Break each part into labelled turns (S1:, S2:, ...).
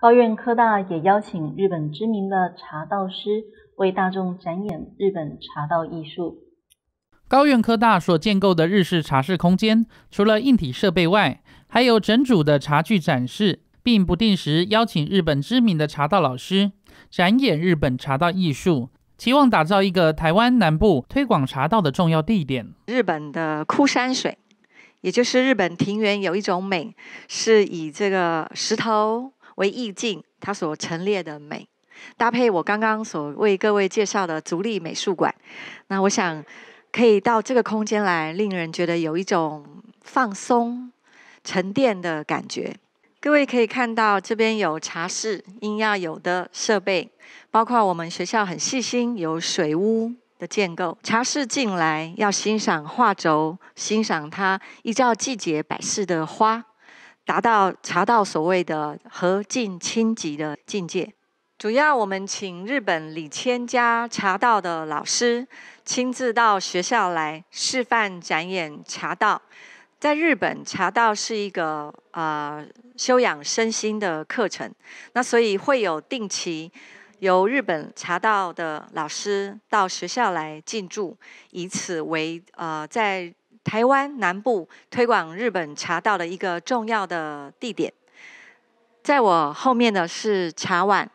S1: 高院科大也邀请日本知名的茶道师为大众展演日本茶道艺术。
S2: 高院科大所建构的日式茶室空间，除了硬体设备外，还有整组的茶具展示，并不定时邀请日本知名的茶道老师展演日本茶道艺术，期望打造一个台湾南部推广茶道的重要地点。
S1: 日本的枯山水，也就是日本庭园有一种美，是以这个石头。为意境，它所陈列的美，搭配我刚刚所为各位介绍的足立美术馆，那我想可以到这个空间来，令人觉得有一种放松、沉淀的感觉。各位可以看到，这边有茶室应要有的设备，包括我们学校很细心有水屋的建构。茶室进来要欣赏画轴，欣赏它依照季节摆饰的花。达到茶道所谓的和敬清寂的境界。主要我们请日本李千家茶道的老师亲自到学校来示范展演茶道。在日本，茶道是一个呃修养身心的课程，那所以会有定期由日本茶道的老师到学校来进驻，以此为呃在。台湾南部推广日本茶道的一个重要的地点，在我后面的是茶碗、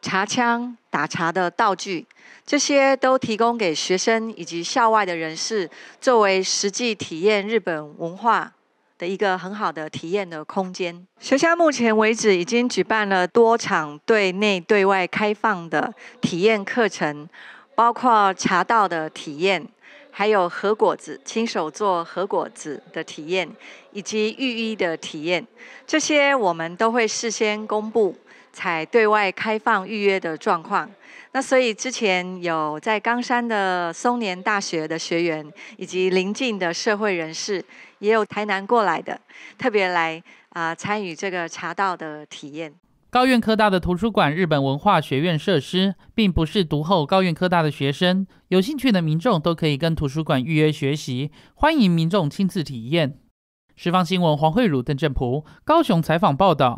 S1: 茶枪、打茶的道具，这些都提供给学生以及校外的人士，作为实际体验日本文化的一个很好的体验的空间。学校目前为止已经举办了多场对内对外开放的体验课程，包括茶道的体验。还有和果子亲手做和果子的体验，以及御衣的体验，这些我们都会事先公布，才对外开放预约的状况。那所以之前有在冈山的松年大学的学员，以及邻近的社会人士，也有台南过来的，特别来啊参与这个茶道的体验。
S2: 高院科大的图书馆日本文化学院设施，并不是读后高院科大的学生，有兴趣的民众都可以跟图书馆预约学习，欢迎民众亲自体验。十方新闻黄慧茹、邓正普，高雄采访报道。